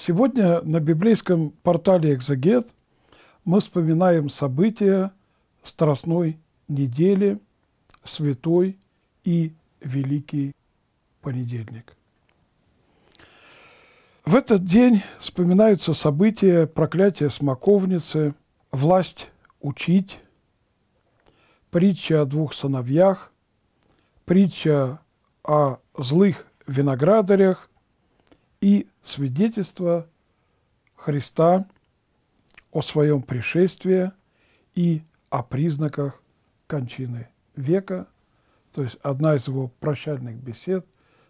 Сегодня на библейском портале «Экзегет» мы вспоминаем события Страстной недели, Святой и Великий понедельник. В этот день вспоминаются события проклятия смоковницы, власть учить, притча о двух сыновьях, притча о злых виноградарях и свидетельство Христа о своем пришествии и о признаках кончины века, то есть одна из его прощальных бесед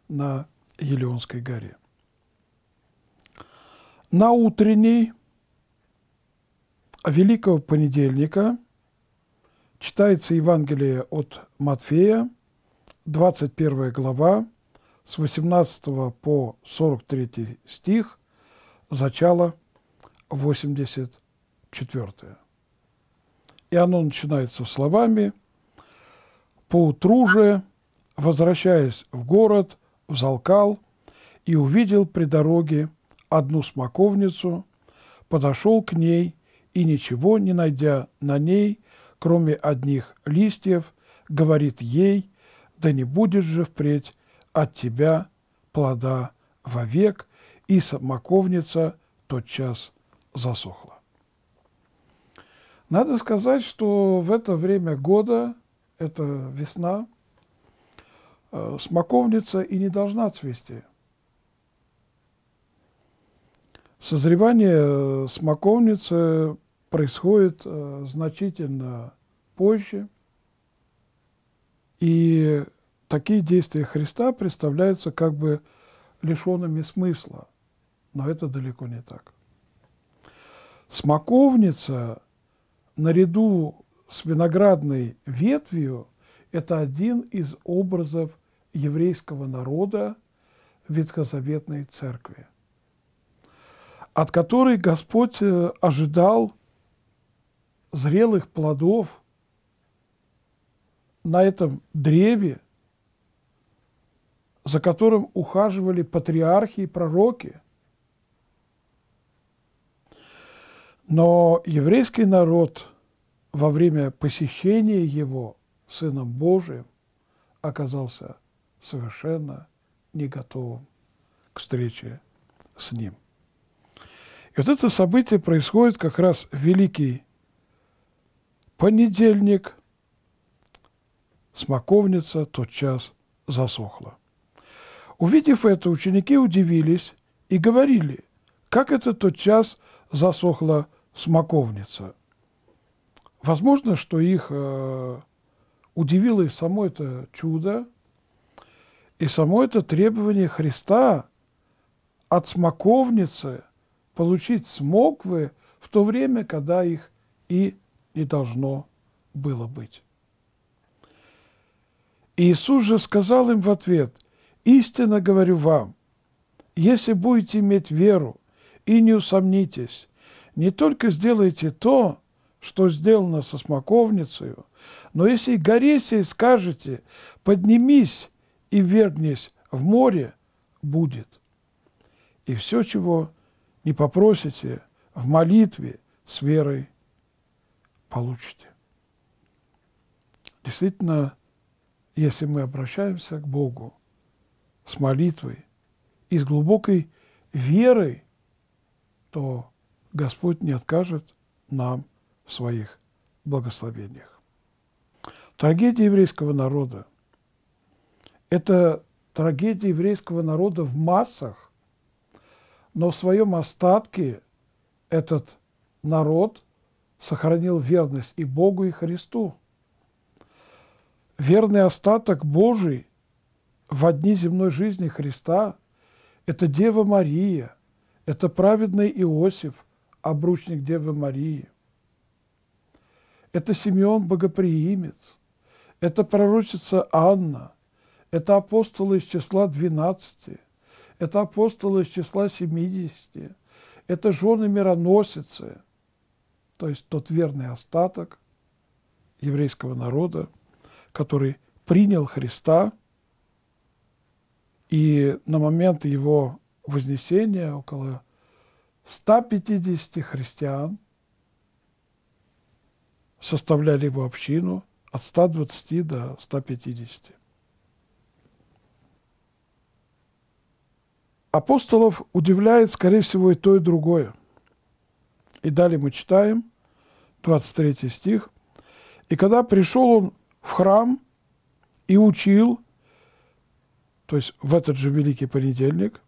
на Елеонской горе. На утренний Великого понедельника читается Евангелие от Матфея, 21 глава, с 18 по 43 стих, зачало 84. И оно начинается словами «Поутру же, возвращаясь в город, взалкал и увидел при дороге одну смоковницу, подошел к ней и, ничего не найдя на ней, кроме одних листьев, говорит ей, да не будет же впредь от тебя плода вовек, и смоковница тотчас засохла. Надо сказать, что в это время года, это весна, э, смоковница и не должна цвести. Созревание э, смоковницы происходит э, значительно позже, и такие действия Христа представляются как бы лишенными смысла, но это далеко не так. Смоковница наряду с виноградной ветвью – это один из образов еврейского народа Ветхозаветной церкви, от которой Господь э, ожидал зрелых плодов на этом древе – за которым ухаживали патриархи и пророки. Но еврейский народ во время посещения его Сыном Божиим оказался совершенно не готовым к встрече с ним. И вот это событие происходит как раз в Великий понедельник, смоковница тот час засохла. Увидев это, ученики удивились и говорили, как это тот час засохла смоковница. Возможно, что их э, удивило и само это чудо, и само это требование Христа от смоковницы получить смоквы в то время, когда их и не должно было быть. Иисус же сказал им в ответ – Истинно говорю вам, если будете иметь веру и не усомнитесь, не только сделаете то, что сделано со смоковницей, но если и горе сей скажете, поднимись и вернись в море, будет. И все, чего не попросите в молитве с верой, получите. Действительно, если мы обращаемся к Богу с молитвой и с глубокой верой, то Господь не откажет нам в своих благословениях. Трагедия еврейского народа – это трагедия еврейского народа в массах, но в своем остатке этот народ сохранил верность и Богу, и Христу. Верный остаток Божий – в одни земной жизни Христа – это Дева Мария, это праведный Иосиф, обручник Девы Марии. Это Симеон Богоприимец, это пророчица Анна, это апостолы из числа 12, это апостолы из числа 70, это жены мироносицы, то есть тот верный остаток еврейского народа, который принял Христа – и на момент его вознесения около 150 христиан составляли его общину от 120 до 150. Апостолов удивляет, скорее всего, и то, и другое. И далее мы читаем, 23 стих. «И когда пришел он в храм и учил, то есть в этот же Великий Понедельник,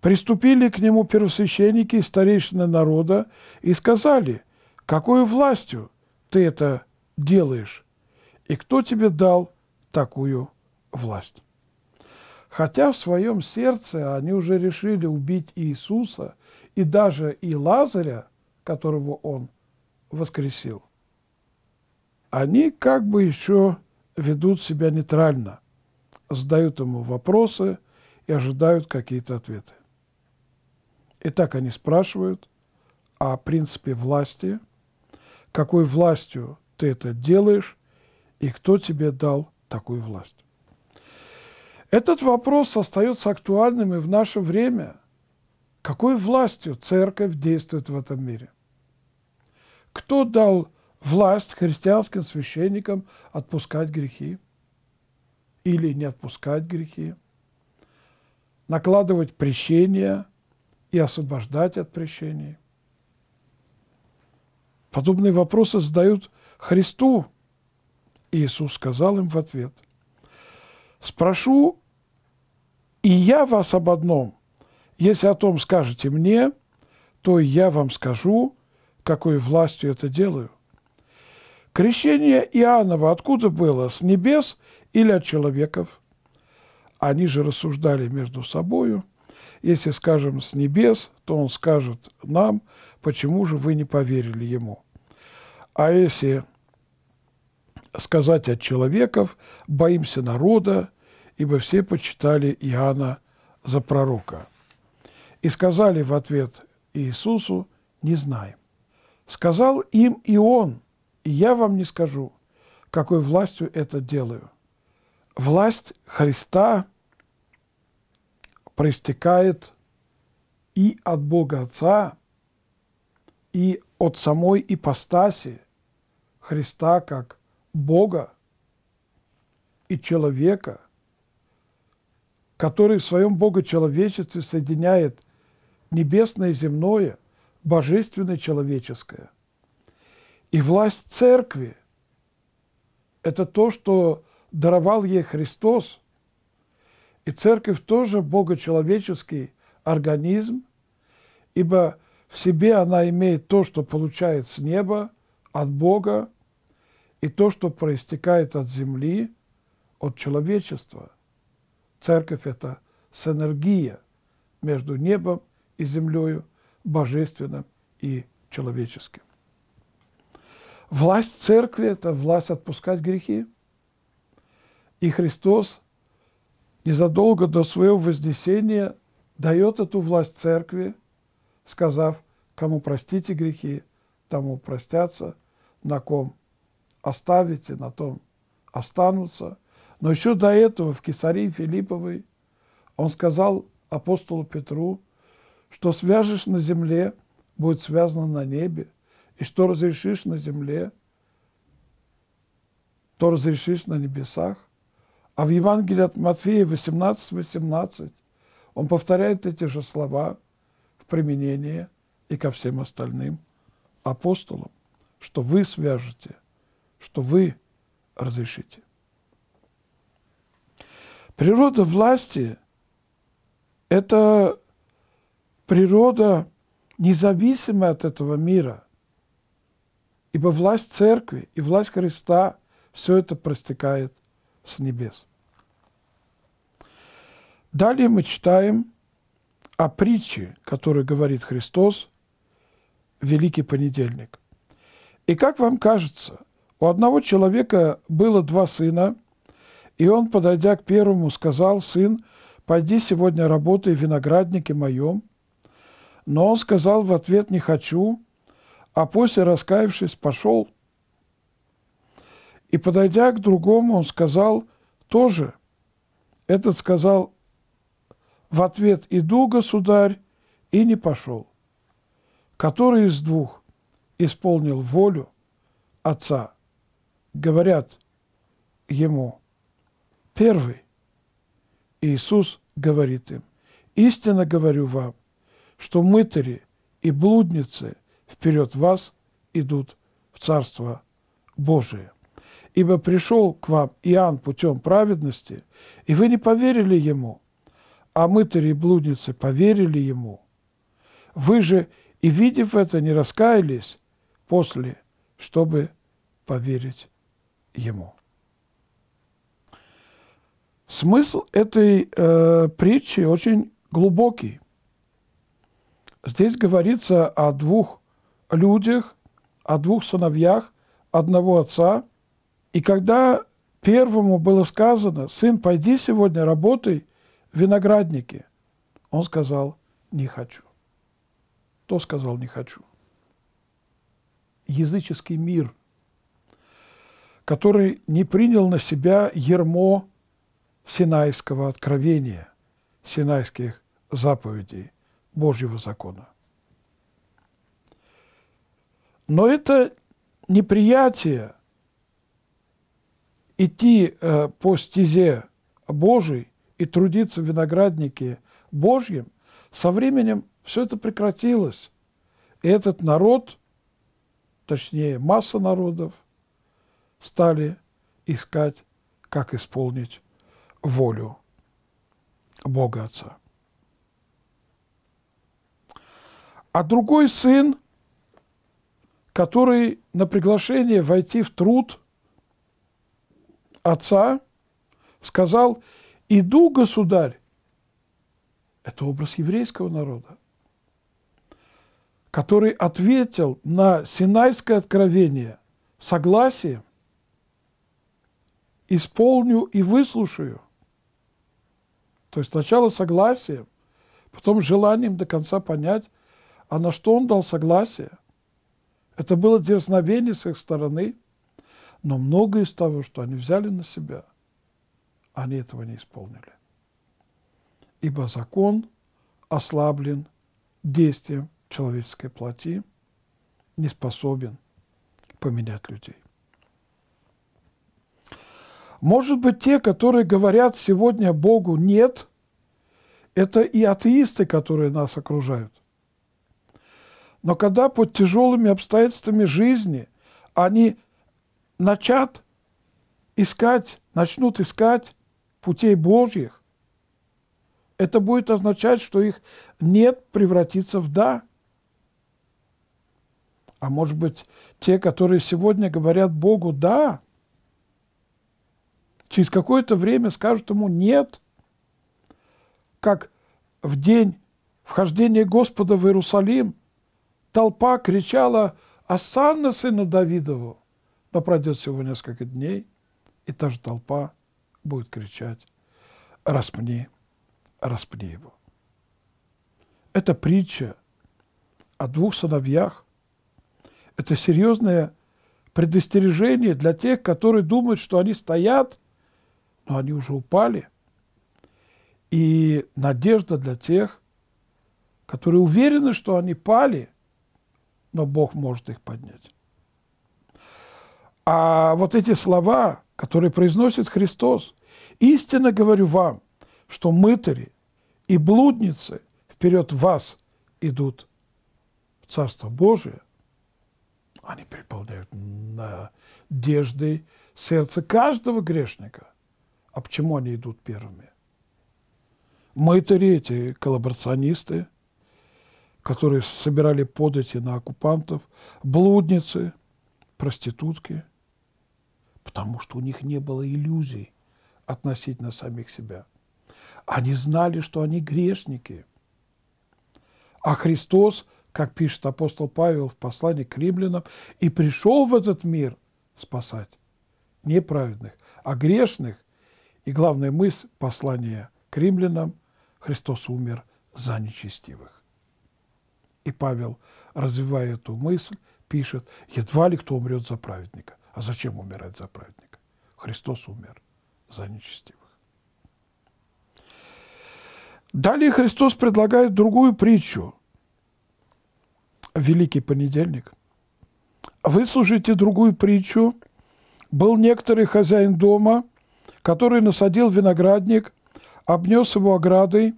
приступили к нему первосвященники и старейшины народа и сказали, какую властью ты это делаешь, и кто тебе дал такую власть. Хотя в своем сердце они уже решили убить Иисуса и даже и Лазаря, которого он воскресил, они как бы еще ведут себя нейтрально – задают ему вопросы и ожидают какие-то ответы. И так они спрашивают о «А принципе власти, какой властью ты это делаешь и кто тебе дал такую власть. Этот вопрос остается актуальным и в наше время. Какой властью церковь действует в этом мире? Кто дал власть христианским священникам отпускать грехи? или не отпускать грехи, накладывать прещения и освобождать от прещений. Подобные вопросы задают Христу. и Иисус сказал им в ответ, «Спрошу и я вас об одном. Если о том скажете мне, то я вам скажу, какой властью это делаю». Крещение Иоаннова откуда было? С небес – или от человеков. Они же рассуждали между собою. Если скажем «с небес», то он скажет нам, почему же вы не поверили ему. А если сказать от человеков, боимся народа, ибо все почитали Иоанна за пророка. И сказали в ответ Иисусу, не знаем. Сказал им и он, и я вам не скажу, какой властью это делаю власть Христа проистекает и от Бога Отца, и от самой ипостаси Христа как Бога и человека, который в своем богочеловечестве соединяет небесное и земное, божественное и человеческое. И власть церкви – это то, что даровал ей Христос, и церковь тоже богочеловеческий организм, ибо в себе она имеет то, что получает с неба, от Бога, и то, что проистекает от земли, от человечества. Церковь – это синергия между небом и землей, божественным и человеческим. Власть церкви – это власть отпускать грехи – и Христос незадолго до своего вознесения дает эту власть церкви, сказав, кому простите грехи, тому простятся, на ком оставите, на том останутся. Но еще до этого в Кесарии Филипповой он сказал апостолу Петру, что свяжешь на земле, будет связано на небе, и что разрешишь на земле, то разрешишь на небесах. А в Евангелии от Матфея 18.18 18, он повторяет эти же слова в применении и ко всем остальным апостолам, что вы свяжете, что вы разрешите. Природа власти – это природа, независимая от этого мира, ибо власть церкви и власть Христа – все это простекает с небес. Далее мы читаем о притче, которую говорит Христос в Великий Понедельник. И как вам кажется, у одного человека было два сына, и он, подойдя к первому, сказал, «Сын, пойди сегодня работай в винограднике моем». Но он сказал в ответ, «Не хочу», а после, раскаявшись, пошел – и подойдя к другому, он сказал тоже. Этот сказал в ответ «Иду, государь», и не пошел. Который из двух исполнил волю отца? Говорят ему «Первый». Иисус говорит им «Истинно говорю вам, что мытари и блудницы вперед вас идут в Царство Божие» ибо пришел к вам Иоанн путем праведности, и вы не поверили ему, а мытари и блудницы поверили ему. Вы же, и видев это, не раскаялись после, чтобы поверить ему. Смысл этой э, притчи очень глубокий. Здесь говорится о двух людях, о двух сыновьях одного отца – и когда первому было сказано, сын, пойди сегодня работай в винограднике, он сказал, не хочу. То сказал, не хочу. Языческий мир, который не принял на себя ермо синайского откровения, синайских заповедей Божьего закона. Но это неприятие – идти э, по стезе Божией и трудиться в винограднике Божьем, со временем все это прекратилось. И этот народ, точнее масса народов, стали искать, как исполнить волю Бога Отца. А другой сын, который на приглашение войти в труд – отца, сказал, иду, государь. Это образ еврейского народа, который ответил на Синайское откровение согласием, исполню и выслушаю. То есть сначала согласием, потом желанием до конца понять, а на что он дал согласие. Это было дерзновение с их стороны – но многое из того, что они взяли на себя, они этого не исполнили. Ибо закон ослаблен действием человеческой плоти, не способен поменять людей. Может быть, те, которые говорят сегодня Богу «нет», это и атеисты, которые нас окружают. Но когда под тяжелыми обстоятельствами жизни они начат искать, начнут искать путей Божьих, это будет означать, что их нет превратится в «да». А может быть, те, которые сегодня говорят Богу «да», через какое-то время скажут ему «нет», как в день вхождения Господа в Иерусалим толпа кричала «Асанна, сына Давидову!» Но пройдет всего несколько дней, и та же толпа будет кричать «Распни, распни его». Это притча о двух сыновьях. Это серьезное предостережение для тех, которые думают, что они стоят, но они уже упали. И надежда для тех, которые уверены, что они пали, но Бог может их поднять. А вот эти слова, которые произносит Христос, истинно говорю вам, что мытари и блудницы вперед вас идут в Царство Божие. Они переполняют надежды сердце каждого грешника. А почему они идут первыми? Мытари, эти коллаборационисты, которые собирали подати на оккупантов, блудницы, проститутки – потому что у них не было иллюзий относительно самих себя. Они знали, что они грешники. А Христос, как пишет апостол Павел в послании к римлянам, и пришел в этот мир спасать неправедных, а грешных. И главная мысль послания к римлянам – Христос умер за нечестивых. И Павел, развивая эту мысль, пишет, едва ли кто умрет за праведника. А зачем умирать за праведника? Христос умер за нечестивых. Далее Христос предлагает другую притчу. Великий понедельник. Выслушайте другую притчу. Был некоторый хозяин дома, который насадил виноградник, обнес его оградой,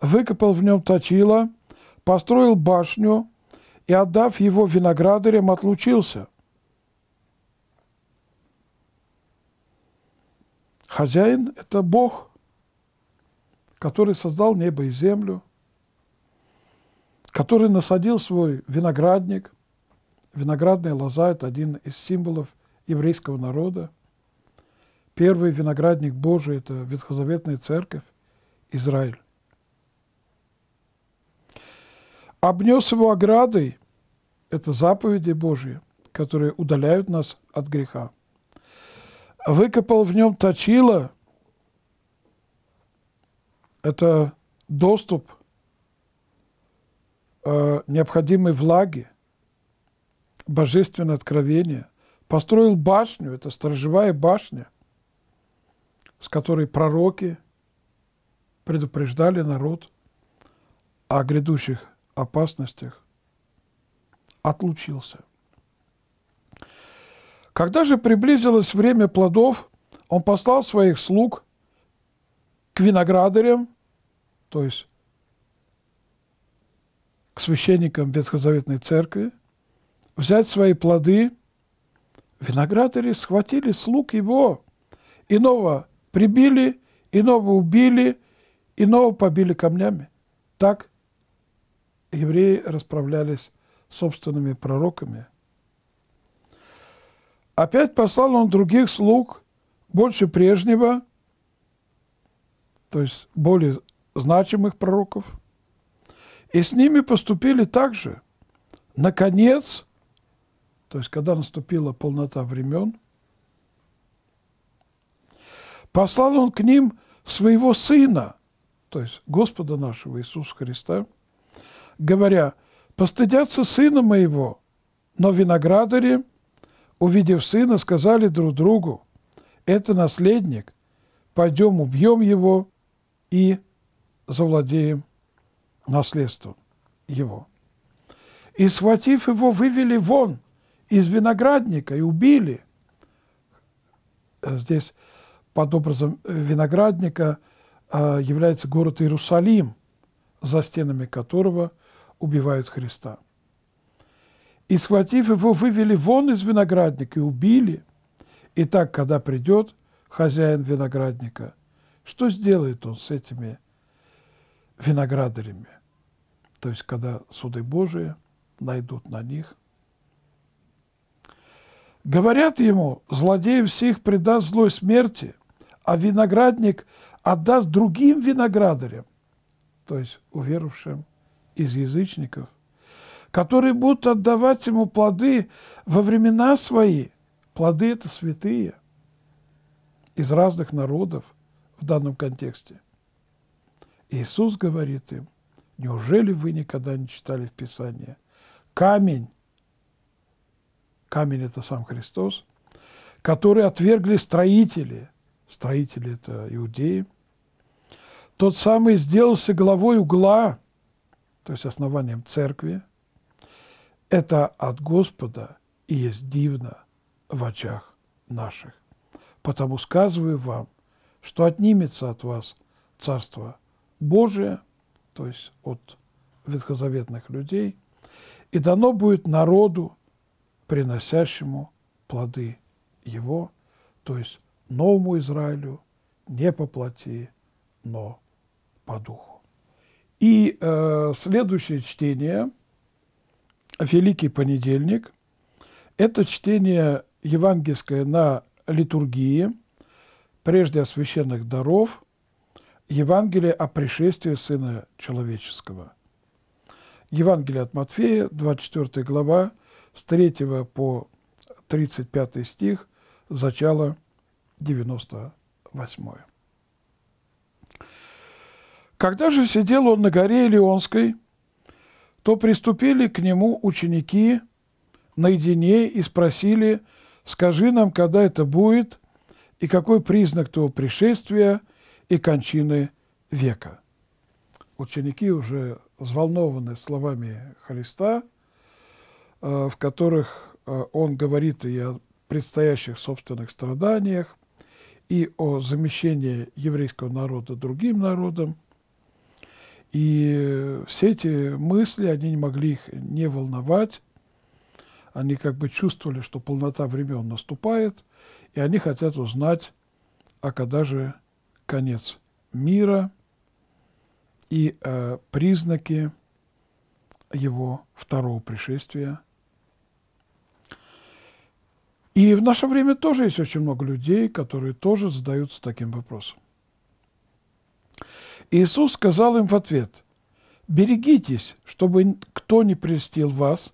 выкопал в нем точило, построил башню и, отдав его виноградарям, отлучился. Хозяин – это Бог, который создал небо и землю, который насадил свой виноградник. Виноградная лоза – это один из символов еврейского народа. Первый виноградник Божий – это Ветхозаветная церковь, Израиль. Обнес его оградой – это заповеди Божьи, которые удаляют нас от греха выкопал в нем точило. Это доступ э, необходимой влаги, божественное откровение. Построил башню, это сторожевая башня, с которой пророки предупреждали народ о грядущих опасностях. Отлучился – когда же приблизилось время плодов, он послал своих слуг к виноградарям, то есть к священникам Ветхозаветной Церкви, взять свои плоды. Виноградари схватили слуг его, иного прибили, иного убили, иного побили камнями. Так евреи расправлялись собственными пророками – Опять послал он других слуг, больше прежнего, то есть более значимых пророков, и с ними поступили так же. Наконец, то есть когда наступила полнота времен, послал он к ним своего Сына, то есть Господа нашего Иисуса Христа, говоря, «Постыдятся Сына моего, но виноградари – увидев сына, сказали друг другу, это наследник, пойдем убьем его и завладеем наследством его. И, схватив его, вывели вон из виноградника и убили. Здесь под образом виноградника а, является город Иерусалим, за стенами которого убивают Христа и, схватив его, вывели вон из виноградника и убили. И так, когда придет хозяин виноградника, что сделает он с этими виноградарями? То есть, когда суды Божии найдут на них. Говорят ему, злодеев всех предаст злой смерти, а виноградник отдаст другим виноградарям, то есть уверовавшим из язычников – которые будут отдавать ему плоды во времена свои. Плоды – это святые из разных народов в данном контексте. Иисус говорит им, неужели вы никогда не читали в Писании? Камень, камень – это сам Христос, который отвергли строители, строители – это иудеи, тот самый сделался главой угла, то есть основанием церкви – это от Господа и есть дивно в очах наших. Потому сказываю вам, что отнимется от вас Царство Божие, то есть от ветхозаветных людей, и дано будет народу, приносящему плоды его, то есть новому Израилю не по плоти, но по духу. И э, следующее чтение – Великий понедельник. Это чтение евангельское на литургии, прежде освященных даров, Евангелие о пришествии Сына Человеческого. Евангелие от Матфея, 24 глава, с 3 по 35 стих, зачало 98. Когда же сидел он на горе Илионской, то приступили к нему ученики наедине и спросили, «Скажи нам, когда это будет, и какой признак твоего пришествия и кончины века?» Ученики уже взволнованы словами Христа, э, в которых э, он говорит и о предстоящих собственных страданиях, и о замещении еврейского народа другим народом – и все эти мысли, они не могли их не волновать. Они как бы чувствовали, что полнота времен наступает, и они хотят узнать, а когда же конец мира и э, признаки его второго пришествия. И в наше время тоже есть очень много людей, которые тоже задаются таким вопросом. Иисус сказал им в ответ, «Берегитесь, чтобы кто не прельстил вас,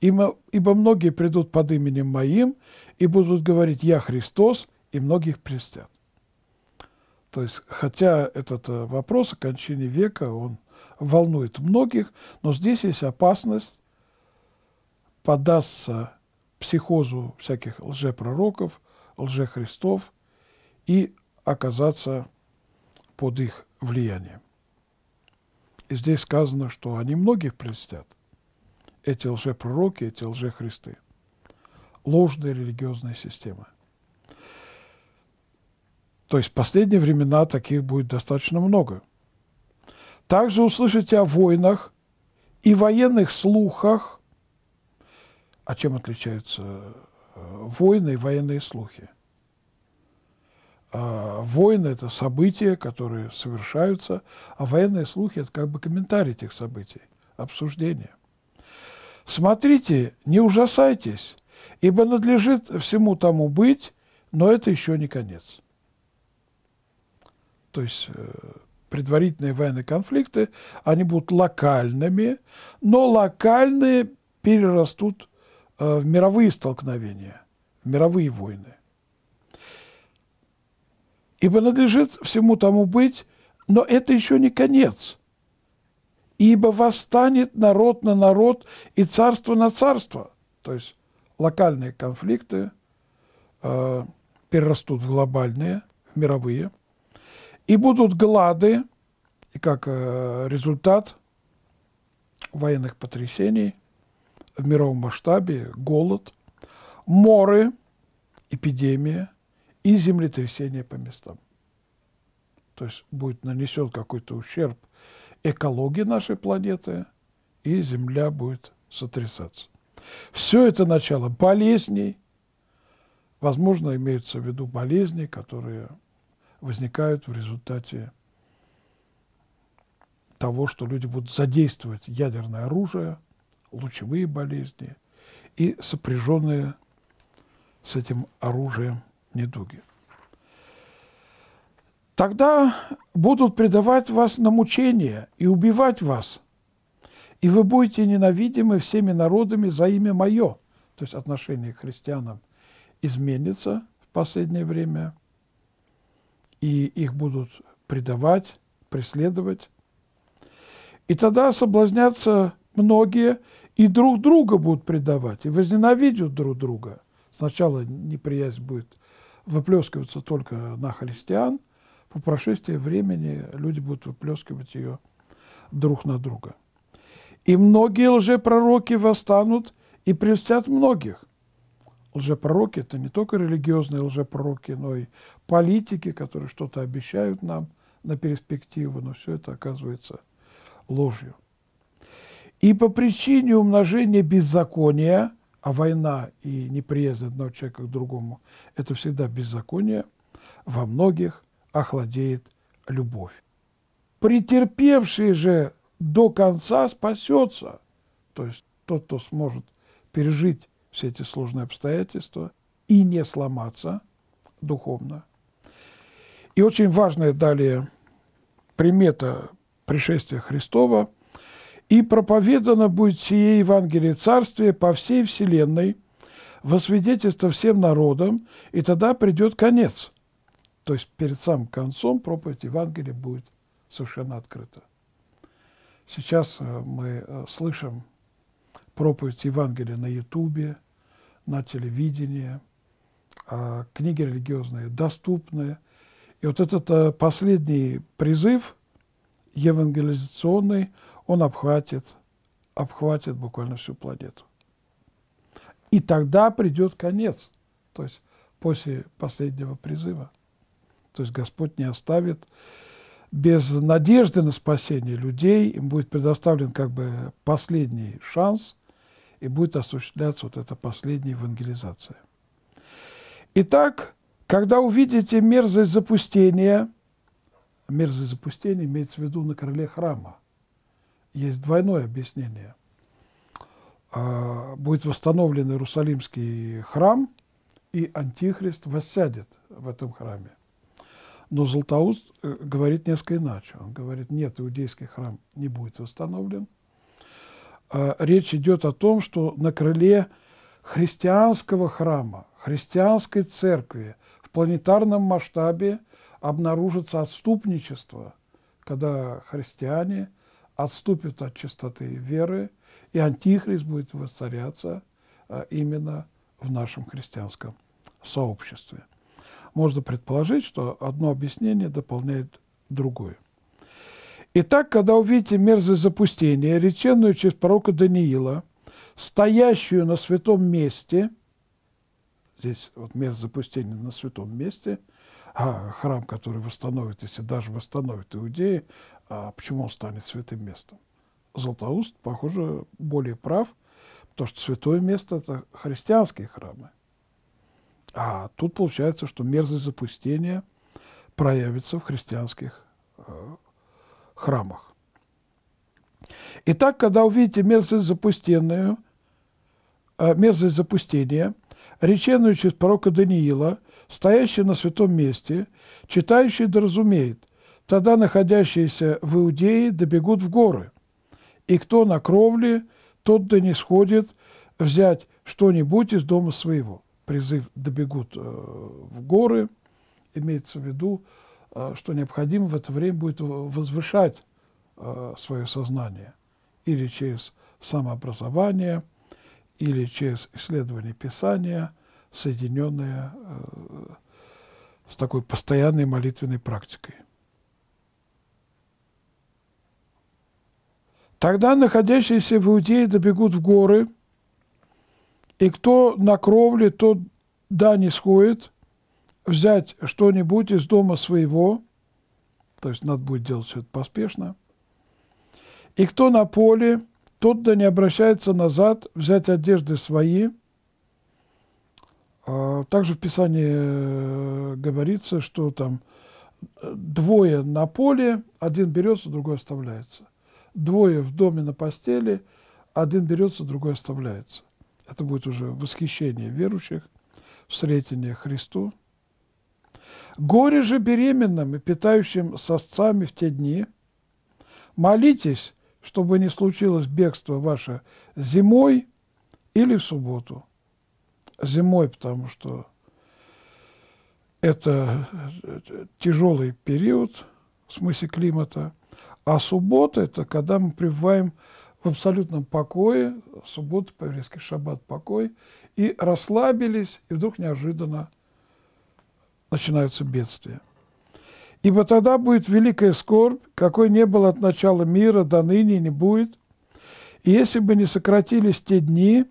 ибо многие придут под именем Моим и будут говорить, «Я Христос», и многих прельстят». То есть, хотя этот э, вопрос о кончине века, он волнует многих, но здесь есть опасность податься психозу всяких лжепророков, лжехристов и оказаться под их влиянием. И здесь сказано, что они многих прельстят, эти лжепророки, эти лжехристы, ложные религиозные системы. То есть в последние времена таких будет достаточно много. Также услышите о войнах и военных слухах. А чем отличаются э, войны и военные слухи? А войны — это события, которые совершаются, а военные слухи — это как бы комментарий этих событий, обсуждение. Смотрите, не ужасайтесь, ибо надлежит всему тому быть, но это еще не конец. То есть э, предварительные военные конфликты, они будут локальными, но локальные перерастут э, в мировые столкновения, в мировые войны. Ибо надлежит всему тому быть, но это еще не конец. Ибо восстанет народ на народ и царство на царство. То есть локальные конфликты э, перерастут в глобальные, в мировые. И будут глады, и как э, результат военных потрясений в мировом масштабе голод, моры, эпидемия – и землетрясения по местам. То есть будет нанесен какой-то ущерб экологии нашей планеты, и Земля будет сотрясаться. Все это начало болезней. Возможно, имеются в виду болезни, которые возникают в результате того, что люди будут задействовать ядерное оружие, лучевые болезни и сопряженные с этим оружием недуги. Тогда будут предавать вас на мучения и убивать вас, и вы будете ненавидимы всеми народами за имя Мое, то есть отношение к христианам изменится в последнее время, и их будут предавать, преследовать. И тогда соблазнятся многие и друг друга будут предавать, и возненавидят друг друга. Сначала неприязнь будет выплескиваться только на христиан, по прошествии времени люди будут выплескивать ее друг на друга. И многие лжепророки восстанут и прельстят многих. Лжепророки – это не только религиозные лжепророки, но и политики, которые что-то обещают нам на перспективу, но все это оказывается ложью. И по причине умножения беззакония – а война и неприязнь одного человека к другому – это всегда беззаконие, во многих охладеет любовь. Претерпевший же до конца спасется, то есть тот, кто сможет пережить все эти сложные обстоятельства и не сломаться духовно. И очень важная далее примета пришествия Христова – и проповедано будет сие Евангелие Царствия по всей вселенной, во свидетельство всем народам, и тогда придет конец. То есть перед самым концом проповедь Евангелия будет совершенно открыта. Сейчас э, мы э, слышим проповедь Евангелия на Ютубе, на телевидении, а, книги религиозные доступны. И вот этот э, последний призыв евангелизационный – он обхватит, обхватит буквально всю планету. И тогда придет конец, то есть после последнего призыва. То есть Господь не оставит без надежды на спасение людей, им будет предоставлен как бы последний шанс, и будет осуществляться вот эта последняя евангелизация. Итак, когда увидите мерзость запустения, мерзость запустения имеется в виду на крыле храма, есть двойное объяснение. А, будет восстановлен Иерусалимский храм, и Антихрист воссядет в этом храме. Но Златоуст э, говорит несколько иначе. Он говорит, нет, иудейский храм не будет восстановлен. А, речь идет о том, что на крыле христианского храма, христианской церкви в планетарном масштабе обнаружится отступничество, когда христиане – отступит от чистоты веры, и антихрист будет воцаряться а, именно в нашем христианском сообществе. Можно предположить, что одно объяснение дополняет другое. Итак, когда увидите мерзость запустения, реченную через пророка Даниила, стоящую на святом месте, здесь вот мерзость запустения на святом месте, а храм, который восстановит, если даже восстановит иудеи, а почему он станет святым местом? Златоуст, похоже, более прав, потому что святое место – это христианские храмы. А тут получается, что мерзость запустения проявится в христианских э, храмах. Итак, когда увидите мерзость запустенную, э, мерзость запустения, реченную через пророка Даниила, стоящий на святом месте, читающий да Тогда находящиеся в Иудее добегут в горы, и кто на кровле, тот да не сходит взять что-нибудь из дома своего. Призыв «добегут э, в горы» имеется в виду, э, что необходимо в это время будет возвышать э, свое сознание или через самообразование, или через исследование Писания, соединенное с такой постоянной молитвенной практикой. Тогда находящиеся в Иудее добегут в горы, и кто на кровле, тот да не сходит взять что-нибудь из дома своего, то есть надо будет делать все это поспешно, и кто на поле, тот да не обращается назад взять одежды свои. А, также в Писании э, говорится, что там э, двое на поле, один берется, другой оставляется. Двое в доме на постели, один берется, другой оставляется. Это будет уже восхищение верующих, встретение Христу. Горе же беременным и питающим сосцами в те дни. Молитесь, чтобы не случилось бегство ваше зимой или в субботу. Зимой, потому что это тяжелый период в смысле климата – а суббота – это когда мы пребываем в абсолютном покое, суббота, по-еврейски шаббат – покой, и расслабились, и вдруг неожиданно начинаются бедствия. Ибо тогда будет великая скорбь, какой не было от начала мира до ныне не будет. И если бы не сократились те дни,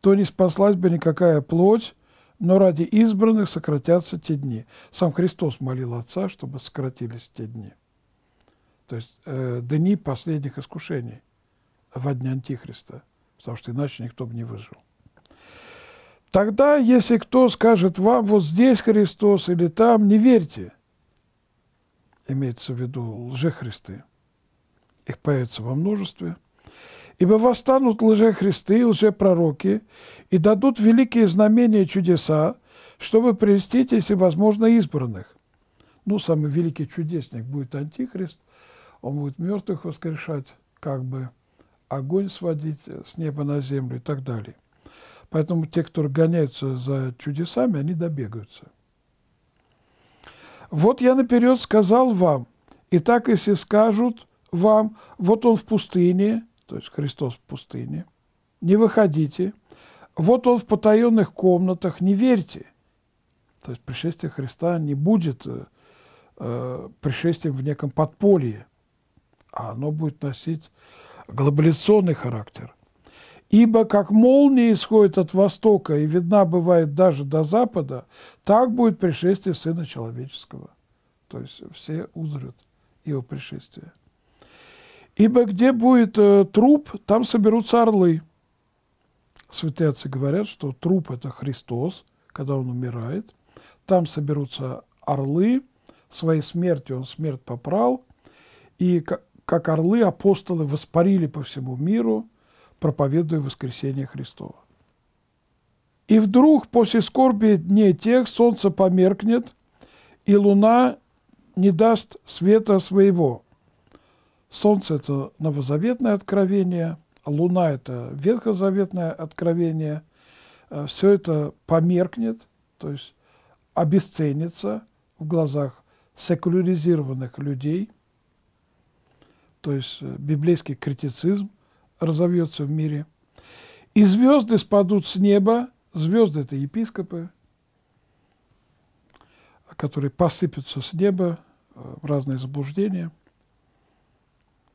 то не спаслась бы никакая плоть, но ради избранных сократятся те дни. Сам Христос молил Отца, чтобы сократились те дни. То есть э, дни последних искушений во дне Антихриста, потому что иначе никто бы не выжил. Тогда, если кто скажет вам, вот здесь Христос или там, не верьте. Имеется в виду лжехристы. Их появится во множестве. Ибо восстанут лжехристы и лжепророки, и дадут великие знамения и чудеса, чтобы привести, если возможно, избранных. Ну, самый великий чудесник будет Антихрист, он будет мертвых воскрешать, как бы огонь сводить с неба на землю и так далее. Поэтому те, кто гоняются за чудесами, они добегаются. Вот я наперед сказал вам, и так если скажут вам, вот он в пустыне, то есть Христос в пустыне, не выходите, вот он в потаенных комнатах, не верьте. То есть пришествие Христа не будет э, пришествием в неком подполье а оно будет носить глобализационный характер. Ибо как молния исходит от востока и видна бывает даже до запада, так будет пришествие Сына Человеческого. То есть все узрят его пришествие. Ибо где будет э, труп, там соберутся орлы. Святые отцы говорят, что труп – это Христос, когда он умирает. Там соберутся орлы, своей смертью он смерть попрал. И как орлы апостолы воспарили по всему миру, проповедуя воскресение Христова. И вдруг после скорби дней тех солнце померкнет, и луна не даст света своего. Солнце – это новозаветное откровение, а луна – это ветхозаветное откровение. Э, Все это померкнет, то есть обесценится в глазах секуляризированных людей – то есть э, библейский критицизм разовьется в мире. И звезды спадут с неба, звезды – это епископы, которые посыпятся с неба э, в разные заблуждения,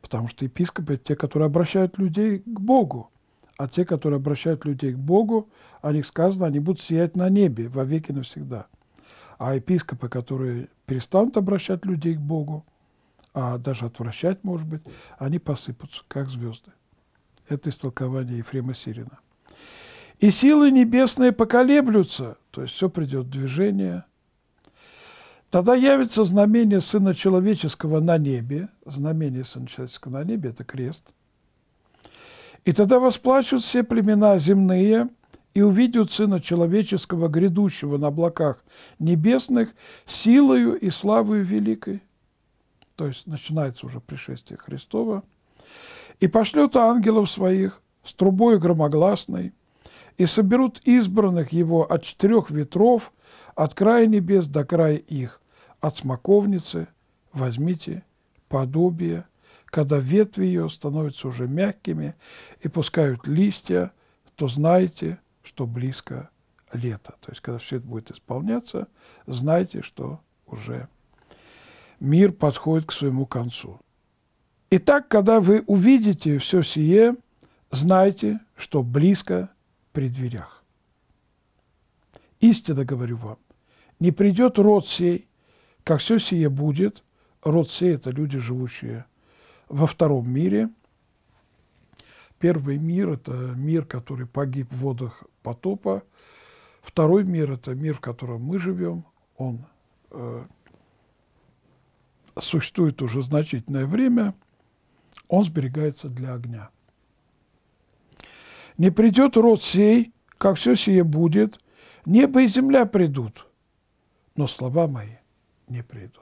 потому что епископы – это те, которые обращают людей к Богу, а те, которые обращают людей к Богу, о них сказано, они будут сиять на небе во веки навсегда. А епископы, которые перестанут обращать людей к Богу – а даже отвращать, может быть, они посыпутся, как звезды. Это истолкование Ефрема Сирина. И силы небесные поколеблются, то есть все придет в движение. Тогда явится знамение Сына Человеческого на небе. Знамение Сына Человеческого на небе – это крест. И тогда восплачут все племена земные и увидят Сына Человеческого, грядущего на облаках небесных, силою и славою великой то есть начинается уже пришествие Христова, и пошлет ангелов своих с трубой громогласной, и соберут избранных его от четырех ветров, от края небес до края их, от смоковницы возьмите подобие, когда ветви ее становятся уже мягкими и пускают листья, то знайте, что близко лето. То есть, когда все это будет исполняться, знайте, что уже мир подходит к своему концу. Итак, когда вы увидите все сие, знайте, что близко при дверях. Истинно говорю вам, не придет род сей, как все сие будет, род сей – это люди, живущие во втором мире. Первый мир – это мир, который погиб в водах потопа. Второй мир – это мир, в котором мы живем, он э, существует уже значительное время, он сберегается для огня. Не придет род сей, как все сие будет, небо и земля придут, но слова мои не придут.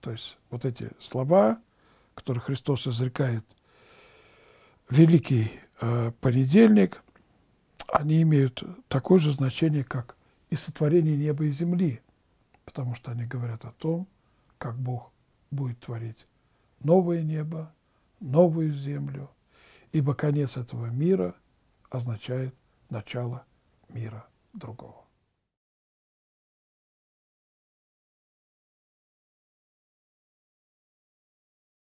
То есть вот эти слова, которые Христос изрекает в Великий э, Понедельник, они имеют такое же значение, как и сотворение неба и земли, потому что они говорят о том, как Бог будет творить новое небо, новую землю, ибо конец этого мира означает начало мира другого.